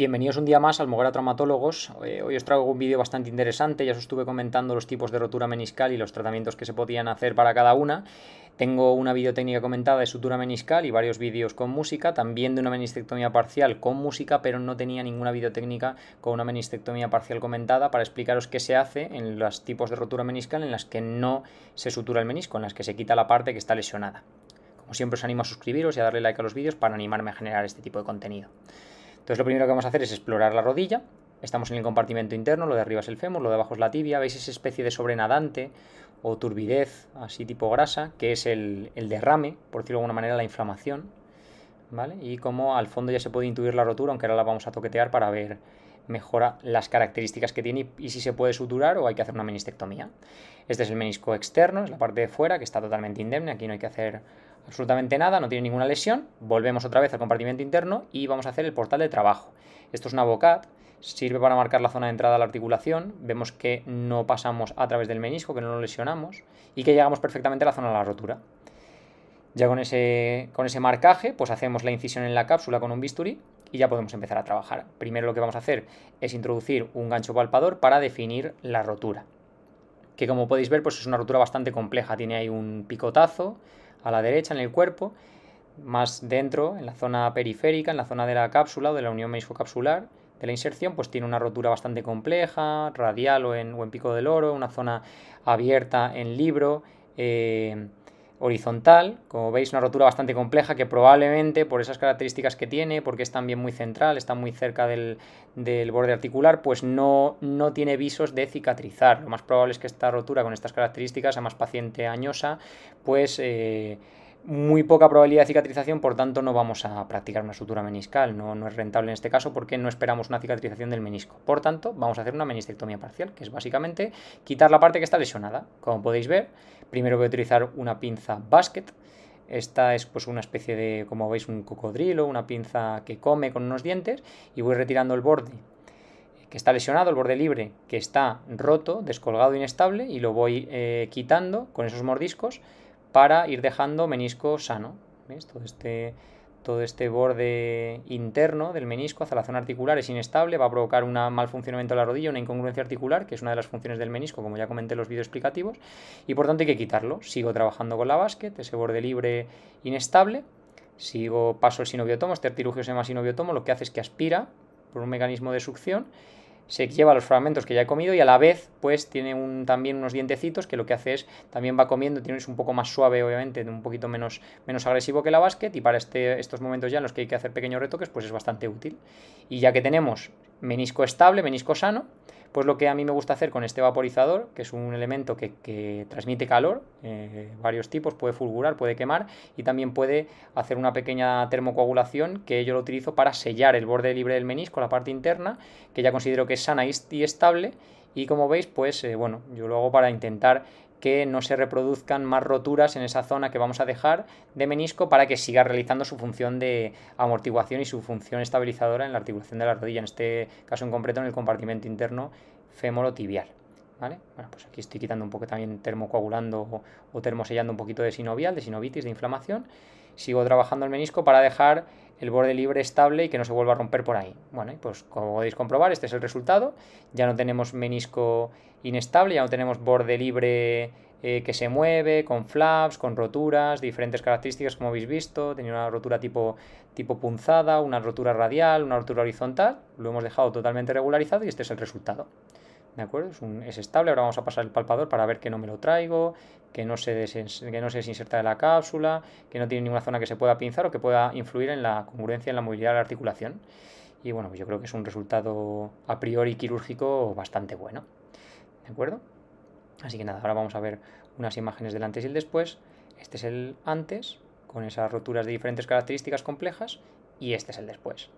Bienvenidos un día más al Moguera Traumatólogos. Eh, hoy os traigo un vídeo bastante interesante, ya os estuve comentando los tipos de rotura meniscal y los tratamientos que se podían hacer para cada una. Tengo una videotécnica comentada de sutura meniscal y varios vídeos con música, también de una menistectomía parcial con música, pero no tenía ninguna videotécnica con una menistectomía parcial comentada para explicaros qué se hace en los tipos de rotura meniscal en las que no se sutura el menisco, en las que se quita la parte que está lesionada. Como siempre os animo a suscribiros y a darle like a los vídeos para animarme a generar este tipo de contenido. Entonces lo primero que vamos a hacer es explorar la rodilla. Estamos en el compartimento interno, lo de arriba es el fémur, lo de abajo es la tibia. ¿Veis esa especie de sobrenadante o turbidez, así tipo grasa, que es el, el derrame, por decirlo de alguna manera, la inflamación? ¿Vale? Y como al fondo ya se puede intuir la rotura, aunque ahora la vamos a toquetear para ver mejora las características que tiene y, si se puede suturar o hay que hacer una menistectomía. Este es el menisco externo, es la parte de fuera que está totalmente indemne, aquí no hay que hacer absolutamente nada, no tiene ninguna lesión. Volvemos otra vez al compartimiento interno y vamos a hacer el portal de trabajo. Esto es una bocat, sirve para marcar la zona de entrada a la articulación. Vemos que no pasamos a través del menisco, que no lo lesionamos y que llegamos perfectamente a la zona de la rotura. Ya con ese, con ese marcaje, pues hacemos la incisión en la cápsula con un bisturí y ya podemos empezar a trabajar. Primero lo que vamos a hacer es introducir un gancho palpador para definir la rotura, que como podéis ver pues es una rotura bastante compleja, tiene ahí un picotazo a la derecha en el cuerpo, más dentro, en la zona periférica, en la zona de la cápsula o de la unión meniscocapsular de la inserción, pues tiene una rotura bastante compleja, radial o en, pico del oro, una zona abierta en libro, eh, horizontal, como veis una rotura bastante compleja que probablemente por esas características que tiene, porque es también muy central, está muy cerca del, borde articular, pues no, no, tiene visos de cicatrizar. Lo más probable es que esta rotura con estas características, a más paciente añosa, pues... Eh, muy poca probabilidad de cicatrización, por tanto no vamos a practicar una sutura meniscal, no, no es rentable en este caso porque no esperamos una cicatrización del menisco. Por tanto, vamos a hacer una menistectomía parcial, que es básicamente quitar la parte que está lesionada. Como podéis ver, primero voy a utilizar una pinza basket, esta es pues una especie de, como veis, un cocodrilo, una pinza que come con unos dientes y voy retirando el borde que está lesionado, el borde libre que está roto, descolgado, inestable y lo voy eh, quitando con esos mordiscos para ir dejando menisco sano. Todo este, todo este borde interno del menisco hacia la zona articular es inestable, va a provocar un mal funcionamiento de la rodilla, una incongruencia articular, que es una de las funciones del menisco, como ya comenté en los vídeos explicativos, y por tanto hay que quitarlo. Sigo trabajando con la básquet, ese borde libre inestable, sigo, paso el sinobiotomo, este artilugio se llama sinobiotomo, lo que hace es que aspira por un mecanismo de succión se lleva los fragmentos que ya he comido y a la vez pues tiene un, también unos dientecitos que lo que hace es también va comiendo, tiene un poco más suave obviamente, un poquito menos, menos agresivo que la basket y para este, estos momentos ya en los que hay que hacer pequeños retoques pues es bastante útil. Y ya que tenemos menisco estable, menisco sano, pues lo que a mí me gusta hacer con este vaporizador, que es un elemento que, transmite calor, eh, varios tipos, puede fulgurar, puede quemar y también puede hacer una pequeña termocoagulación que yo lo utilizo para sellar el borde libre del menisco, la parte interna, que ya considero que es sana y, estable. Y como veis, pues eh, bueno, yo lo hago para intentar que no se reproduzcan más roturas en esa zona que vamos a dejar de menisco para que siga realizando su función de amortiguación y su función estabilizadora en la articulación de la rodilla, en este caso en concreto en el compartimento interno femorotibial. ¿Vale? Bueno, pues aquí estoy quitando un poco también termocoagulando o, o termosellando un poquito de sinovial, de sinovitis, de inflamación. Sigo trabajando el menisco para dejar el borde libre estable y que no se vuelva a romper por ahí. Bueno, pues como podéis comprobar, este es el resultado. Ya no tenemos menisco inestable, ya no tenemos borde libre eh, que se mueve, con flaps, con roturas, diferentes características como habéis visto. Tenía una rotura tipo, tipo punzada, una rotura radial, una rotura horizontal. Lo hemos dejado totalmente regularizado y este es el resultado. ¿De acuerdo? Es, estable. Ahora vamos a pasar el palpador para ver que no me lo traigo, que no, se que no se desinserta de la cápsula, que no tiene ninguna zona que se pueda pinzar o que pueda influir en la congruencia, en la movilidad de la articulación. Y bueno, pues yo creo que es un resultado a priori quirúrgico bastante bueno. ¿De acuerdo? Así que nada, ahora vamos a ver unas imágenes del antes y el después. Este es el antes, con esas roturas de diferentes características complejas, y este es el después.